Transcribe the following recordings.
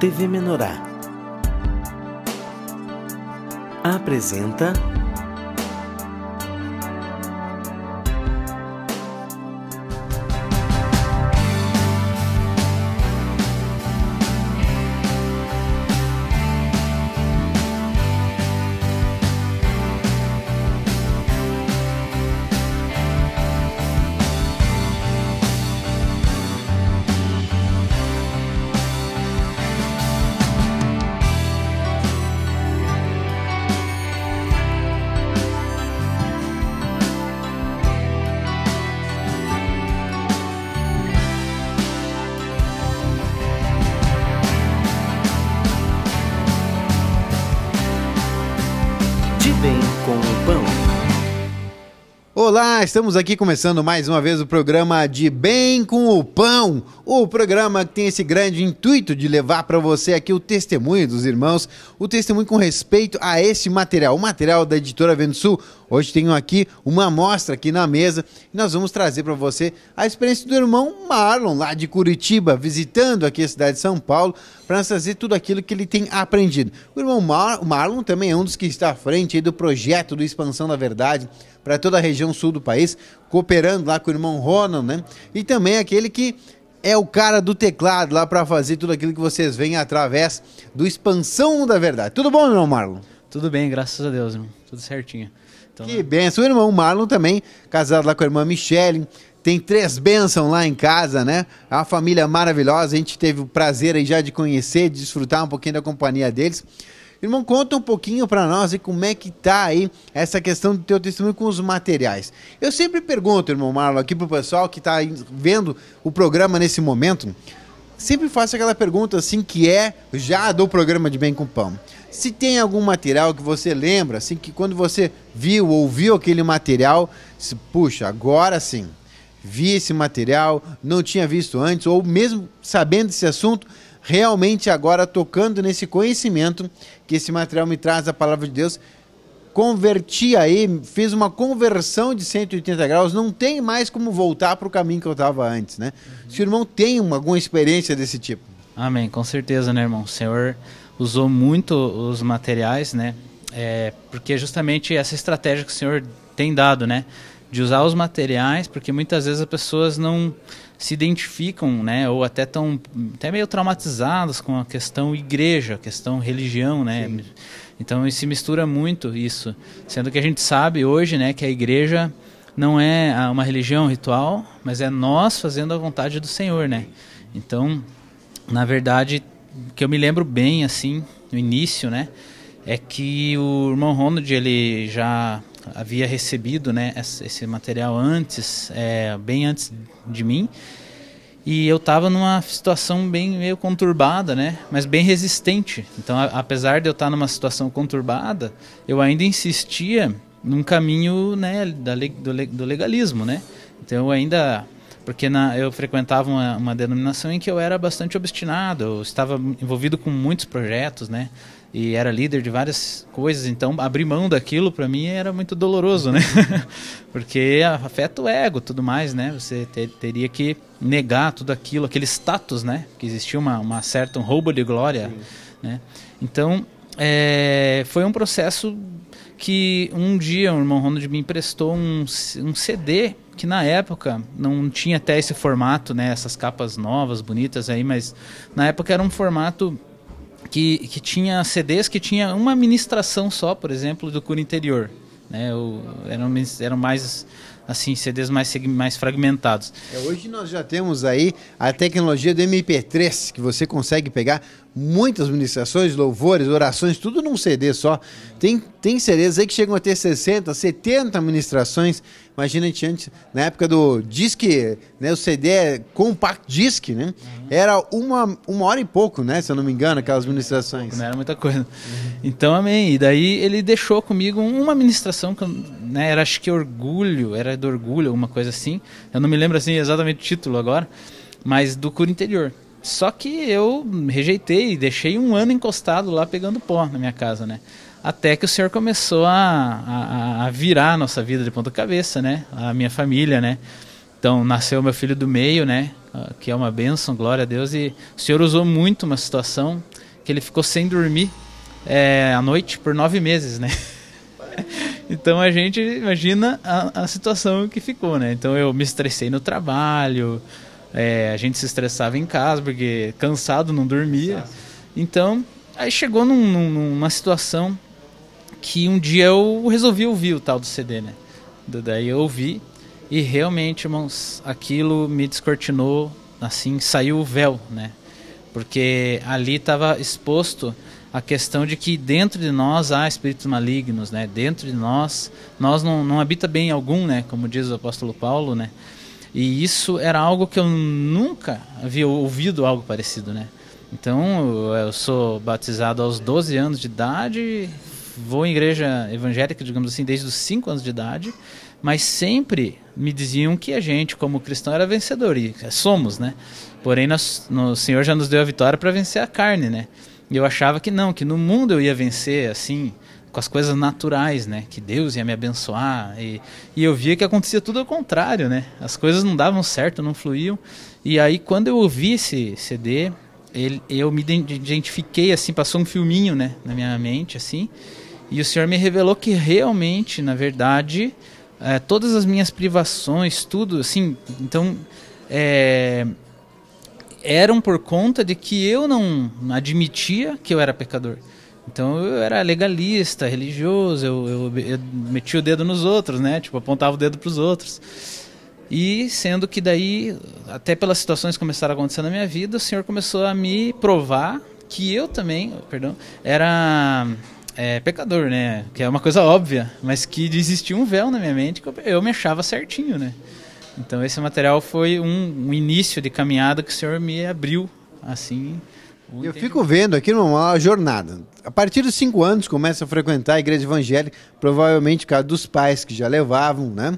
TV Menorá apresenta Olá, estamos aqui começando mais uma vez o programa De Bem com o Pão, o programa que tem esse grande intuito de levar para você aqui o testemunho dos irmãos, o testemunho com respeito a esse material, o material da editora Vendo Sul, Hoje tenho aqui uma amostra aqui na mesa e nós vamos trazer para você a experiência do irmão Marlon, lá de Curitiba, visitando aqui a cidade de São Paulo, para trazer tudo aquilo que ele tem aprendido. O irmão Mar Marlon também é um dos que está à frente do projeto do Expansão da Verdade para toda a região sul do país, cooperando lá com o irmão Ronald, né? E também aquele que é o cara do teclado lá para fazer tudo aquilo que vocês veem através do Expansão da Verdade. Tudo bom, irmão Marlon? Tudo bem, graças a Deus, irmão. Tudo certinho. Então, que né? benção. O irmão Marlon também, casado lá com a irmã Michelle. Tem três bênçãos lá em casa, né? É uma família maravilhosa. A gente teve o prazer aí já de conhecer, de desfrutar um pouquinho da companhia deles. Irmão, conta um pouquinho para nós e como é que tá aí essa questão do teu testemunho com os materiais. Eu sempre pergunto, irmão Marlon, aqui pro pessoal que tá vendo o programa nesse momento, sempre faço aquela pergunta assim que é já do programa de Bem com Pão. Se tem algum material que você lembra, assim, que quando você viu, ouviu aquele material, se, puxa, agora sim, vi esse material, não tinha visto antes, ou mesmo sabendo desse assunto, realmente agora tocando nesse conhecimento que esse material me traz da palavra de Deus, converti aí, fiz uma conversão de 180 graus, não tem mais como voltar para o caminho que eu estava antes, né? Uhum. Se o irmão tem uma, alguma experiência desse tipo. Amém, com certeza, né, irmão? O Senhor usou muito os materiais, né? É, porque justamente essa estratégia que o senhor tem dado, né? De usar os materiais, porque muitas vezes as pessoas não se identificam, né? Ou até estão até meio traumatizadas com a questão igreja, a questão religião, né? Sim. Então se mistura muito isso, sendo que a gente sabe hoje, né, que a igreja não é uma religião, ritual, mas é nós fazendo a vontade do Senhor, né? Então, na verdade, que eu me lembro bem, assim, no início, né? É que o irmão Ronald, ele já havia recebido né, esse material antes, é, bem antes de mim. E eu estava numa situação bem meio conturbada, né? Mas bem resistente. Então, a, apesar de eu estar tá numa situação conturbada, eu ainda insistia num caminho né, da, do, legalismo, né? Então, eu ainda porque na, eu frequentava uma, uma, denominação em que eu era bastante obstinado, eu estava envolvido com muitos projetos, né? E era líder de várias coisas, então abrir mão daquilo para mim era muito doloroso, né? porque afeta o ego, tudo mais, né? Você ter, teria que negar tudo aquilo, aquele status, né? Que existia uma, uma certa um roubo de glória, Sim. né? Então é, foi um processo que um dia o irmão Ronald me emprestou um, um CD que na época não tinha até esse formato, né? Essas capas novas, bonitas aí, mas na época era um formato que, que tinha CDs que tinha uma administração só, por exemplo, do Cura Interior. Né? eram, eram mais assim, CDs mais, mais fragmentados. É, hoje nós já temos aí a tecnologia do MP3, que você consegue pegar muitas ministrações, louvores, orações, tudo num CD só. Tem, tem CDs aí que chegam a ter 60, 70 ministrações. Imagina a gente antes, na época do disque, né, o CD é compact disc, né? Uhum. Era uma, uma hora e pouco, né? Se eu não me engano, aquelas ministrações. Não era muita coisa. Uhum. Então, amém. E daí ele deixou comigo uma ministração que eu né, era acho que Orgulho, era do Orgulho, alguma coisa assim. Eu não me lembro assim exatamente o título agora, mas do Cura Interior. Só que eu rejeitei, deixei um ano encostado lá pegando pó na minha casa, né? Até que o senhor começou a, a, a virar a nossa vida de ponta cabeça, né? A minha família, né? Então, nasceu meu filho do meio, né? Ah, que é uma bênção, glória a Deus. E o senhor usou muito uma situação que ele ficou sem dormir é, à noite por nove meses, né? então a gente imagina a, a, situação que ficou, né? Então eu me estressei no trabalho, é, a gente se estressava em casa porque cansado não dormia. Então aí chegou num, num, numa situação que um dia eu resolvi ouvir o tal do CD, né? Daí eu ouvi e realmente, irmãos, aquilo me descortinou, assim, saiu o véu, né? Porque ali estava exposto a questão de que dentro de nós há espíritos malignos, né? Dentro de nós, nós não, não habita bem algum, né? Como diz o apóstolo Paulo, né? E isso era algo que eu nunca havia ouvido algo parecido, né? Então, eu sou batizado aos 12 anos de idade, vou em igreja evangélica, digamos assim, desde os 5 anos de idade, mas sempre me diziam que a gente, como cristão, era vencedor, e somos, né? Porém, nós, no, o Senhor já nos deu a vitória para vencer a carne, né? E eu achava que não, que no mundo eu ia vencer, assim, com as coisas naturais, né? Que Deus ia me abençoar. E, e eu via que acontecia tudo ao contrário, né? As coisas não davam certo, não fluíam. E aí, quando eu ouvi esse CD, ele, eu me identifiquei, assim, passou um filminho, né? Na minha mente, assim. E o Senhor me revelou que realmente, na verdade, é, todas as minhas privações, tudo, assim, então... É, eram por conta de que eu não admitia que eu era pecador. Então eu era legalista, religioso, eu, eu, eu metia o dedo nos outros, né? Tipo, apontava o dedo para os outros. E sendo que daí, até pelas situações que começaram a acontecer na minha vida, o Senhor começou a me provar que eu também, perdão, era é, pecador, né? Que é uma coisa óbvia, mas que existia um véu na minha mente que eu, eu me achava certinho, né? Então esse material foi um, um início de caminhada que o senhor me abriu, assim, Eu fico vendo aqui uma jornada. A partir dos cinco anos começa a frequentar a igreja evangélica, provavelmente por causa dos pais que já levavam, né?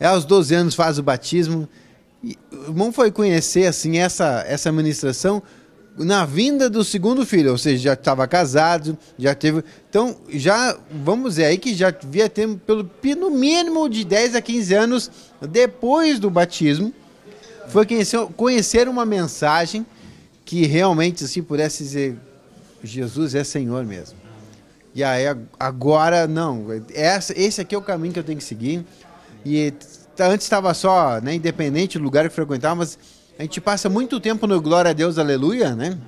É aos 12 anos faz o batismo. E o irmão foi conhecer assim essa essa ministração na vinda do segundo filho, ou seja, já estava casado, já teve. Então, já vamos dizer aí que já devia ter pelo, no mínimo de 10 a 15 anos depois do batismo, foi conhecer, conhecer uma mensagem que realmente assim pudesse dizer: Jesus é Senhor mesmo. E aí, agora, não, essa, esse aqui é o caminho que eu tenho que seguir. E antes estava só né, independente do lugar que frequentava, mas a gente passa muito tempo no glória a Deus, aleluia, né?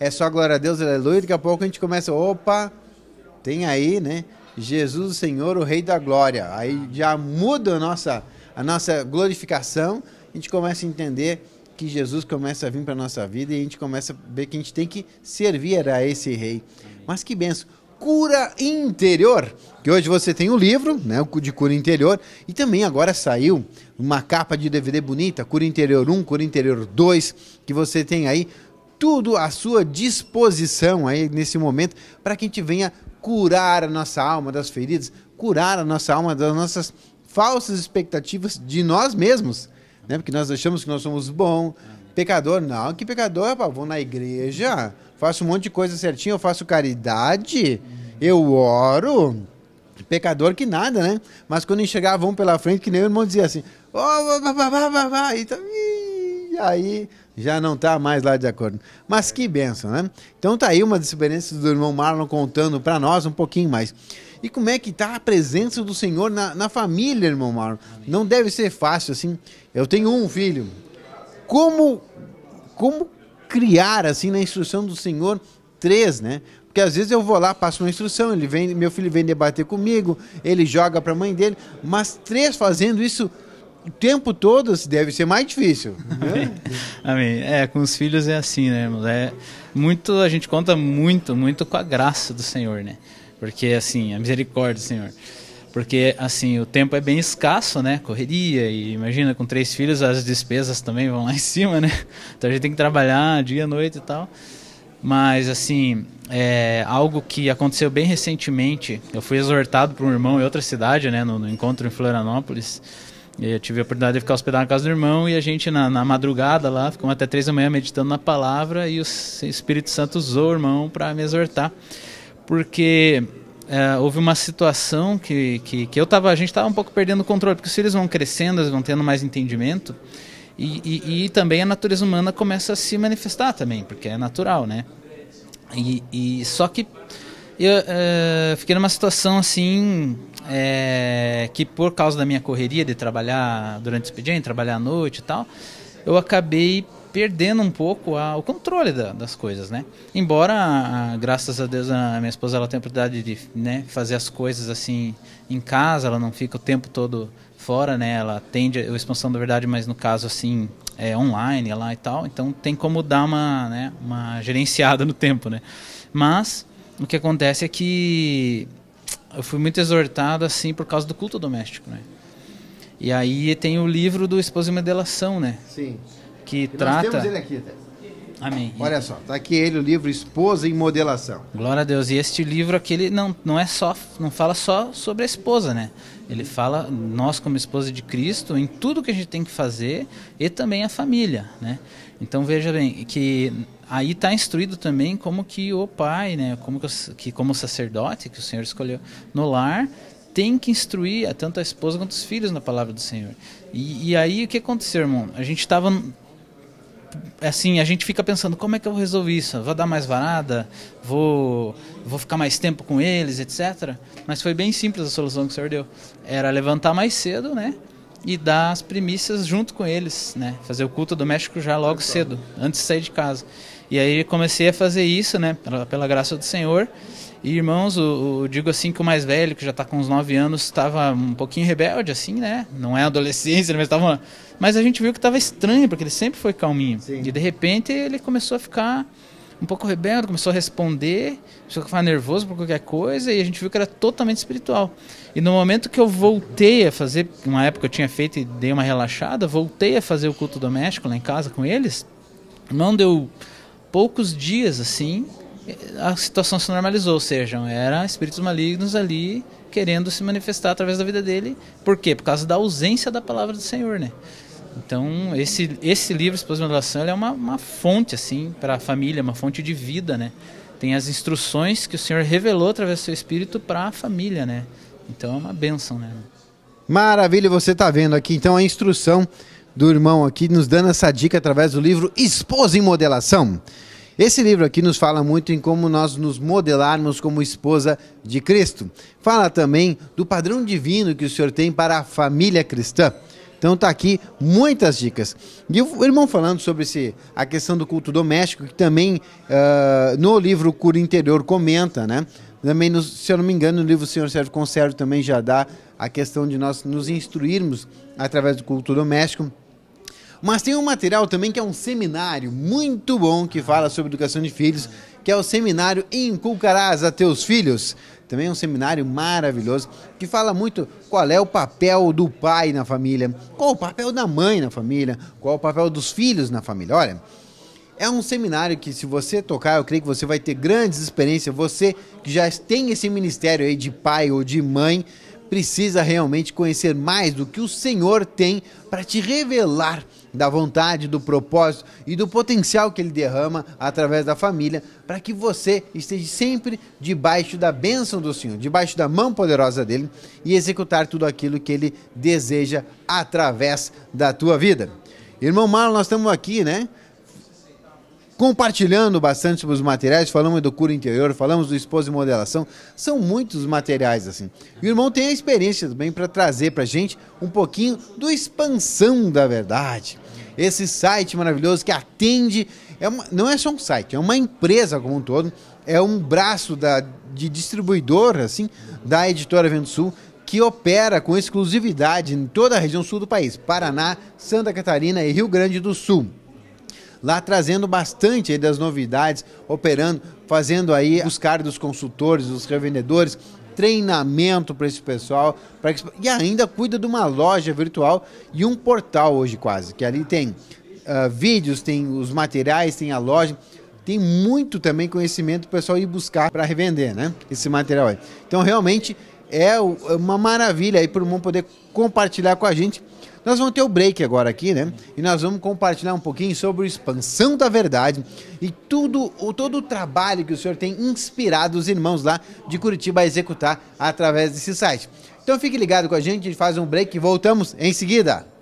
É só glória a Deus, aleluia. Daqui a pouco a gente começa, opa, tem aí, né? Jesus, o Senhor, o Rei da Glória. Aí já muda a nossa, a nossa glorificação. A gente começa a entender que Jesus começa a vir para a nossa vida e a gente começa a ver que a gente tem que servir a esse Rei. Mas que benção! cura interior. Que hoje você tem o um livro, né, o de cura interior, e também agora saiu uma capa de DVD bonita, cura interior 1, cura interior 2, que você tem aí tudo à sua disposição aí nesse momento para que a gente venha curar a nossa alma das feridas, curar a nossa alma das nossas falsas expectativas de nós mesmos né? Porque nós achamos que nós somos bom. Pecador, não, que pecador, rapaz, vou na igreja, faço um monte de coisa certinho eu faço caridade, eu oro. Pecador que nada, né? Mas quando enxergavam pela frente, que nem o irmão dizia assim, ó, oh, então, e aí já não está mais lá de acordo. Mas é. que benção, né? Então tá aí uma das experiências do irmão Marlon contando para nós um pouquinho mais. E como é que está a presença do Senhor na, na família, irmão Marlon? Não deve ser fácil, assim. Eu tenho um filho. Como, como criar, assim, na instrução do Senhor, três, né? Porque às vezes eu vou lá, passo uma instrução, ele vem, meu filho vem debater comigo, ele joga para a mãe dele, mas três fazendo isso o tempo todo deve ser mais difícil. Né? Amém. É, com os filhos é assim, né, irmãos? É muito, a gente conta muito, muito com a graça do Senhor, né? Porque, assim, a misericórdia do Senhor. Porque, assim, o tempo é bem escasso, né? Correria, e imagina, com três filhos, as despesas também vão lá em cima, né? Então a gente tem que trabalhar dia, noite e tal. Mas, assim, é algo que aconteceu bem recentemente. Eu fui exortado por um irmão em outra cidade, né? No, no encontro em Florianópolis e eu tive a oportunidade de ficar hospedado na casa do irmão e a gente, na, na madrugada lá, ficamos até três da manhã meditando na palavra e o Espírito Santo usou o irmão para me exortar. Porque é, houve uma situação que, que, que, eu tava, a gente estava um pouco perdendo o controle, porque os filhos vão crescendo, eles vão tendo mais entendimento, e, e, e, também a natureza humana começa a se manifestar também, porque é natural, né? E, e só que eu uh, fiquei numa situação assim é, que por causa da minha correria de trabalhar durante o expediente, trabalhar à noite e tal, eu acabei perdendo um pouco a, o controle da, das coisas, né? Embora, a, ah, graças a Deus, a minha esposa ela tem a oportunidade de né, fazer as coisas assim em casa, ela não fica o tempo todo fora, né? Ela atende a expansão da verdade, mas no caso assim é online é lá e tal, então tem como dar uma, né, uma gerenciada no tempo, né? Mas o que acontece é que eu fui muito exortado assim por causa do culto doméstico, né? E aí tem o livro do esposo e uma Delação, né? Sim. Que e trata. Nós temos ele aqui, até. Amém. Olha só, tá aqui ele o livro Esposa em Modelação. Glória a Deus. E este livro aqui ele não, não é só não fala só sobre a esposa, né? Ele fala nós como esposa de Cristo em tudo que a gente tem que fazer e também a família, né? Então veja bem que aí está instruído também como que o pai, né, como que, que como sacerdote que o Senhor escolheu no lar tem que instruir tanto a esposa quanto os filhos na palavra do Senhor. E, e aí o que aconteceu, irmão? A gente estava assim, a gente fica pensando, como é que eu vou resolver isso? Vou dar mais varada? Vou, vou ficar mais tempo com eles, etc. Mas foi bem simples a solução que o senhor deu. Era levantar mais cedo, né? E dar as primícias junto com eles, né? Fazer o culto doméstico já logo cedo, antes de sair de casa. E aí comecei a fazer isso, né? Pela, pela graça do Senhor. E, irmãos, eu, eu, digo assim que o mais velho, que já está com uns 9 anos, estava um pouquinho rebelde, assim, né? Não é adolescência, mas estava. Mas a gente viu que estava estranho, porque ele sempre foi calminho. Sim. E de repente ele começou a ficar um pouco rebelde, começou a responder, começou a ficar nervoso por qualquer coisa, e a gente viu que era totalmente espiritual. E no momento que eu voltei a fazer, uma época eu tinha feito e dei uma relaxada, voltei a fazer o culto doméstico lá em casa com eles, não deu poucos dias assim, a situação se normalizou, ou seja, eram espíritos malignos ali querendo se manifestar através da vida dele. Por quê? Por causa da ausência da palavra do Senhor, né? Então, esse, esse livro, Esposa de Relação, é uma, uma fonte, assim, para a família, uma fonte de vida, né? Tem as instruções que o Senhor revelou através do seu espírito para a família, né? Então, é uma bênção, né? Maravilha, você está vendo aqui, então, a instrução do irmão aqui, nos dando essa dica através do livro Esposa em Modelação. Esse livro aqui nos fala muito em como nós nos modelarmos como esposa de Cristo. Fala também do padrão divino que o Senhor tem para a família cristã. Então tá aqui muitas dicas. E o irmão falando sobre esse, a questão do culto doméstico, que também uh, no livro Cura Interior comenta, né? Também, no, se eu não me engano, no livro Senhor Serve Conservo também já dá a questão de nós nos instruirmos através do culto doméstico. Mas tem um material também que é um seminário muito bom que fala sobre educação de filhos, que é o seminário Inculcarás a Teus Filhos. Também é um seminário maravilhoso que fala muito qual é o papel do pai na família, qual o papel da mãe na família, qual o papel dos filhos na família. Olha, é um seminário que se você tocar, eu creio que você vai ter grandes experiências. Você que já tem esse ministério aí de pai ou de mãe, precisa realmente conhecer mais do que o Senhor tem para te revelar da vontade, do propósito e do potencial que ele derrama através da família, para que você esteja sempre debaixo da bênção do Senhor, debaixo da mão poderosa dele e executar tudo aquilo que ele deseja através da tua vida. Irmão Marlon, nós estamos aqui, né? compartilhando bastante sobre os materiais. Falamos do cura interior, falamos do esposo e modelação. São muitos materiais, assim. E o irmão tem a experiência também para trazer para gente um pouquinho do expansão da verdade. Esse site maravilhoso que atende. É uma, não é só um site, é uma empresa como um todo. É um braço da, de distribuidor, assim, da editora Vento Sul que opera com exclusividade em toda a região sul do país, Paraná, Santa Catarina e Rio Grande do Sul lá trazendo bastante das novidades, operando, fazendo aí buscar dos consultores, dos revendedores, treinamento para esse pessoal. para que... E ainda cuida de uma loja virtual e um portal hoje quase, que ali tem uh, vídeos, tem os materiais, tem a loja. Tem muito também conhecimento o pessoal ir buscar para revender, né? Esse material aí. Então, realmente, é, é uma maravilha aí para o mundo poder compartilhar com a gente. Nós vamos ter o break agora aqui, né? E nós vamos compartilhar um pouquinho sobre a expansão da verdade e tudo, o, todo o trabalho que o senhor tem inspirado os irmãos lá de Curitiba a executar através desse site. Então fique ligado com a gente, a gente faz um break e voltamos em seguida.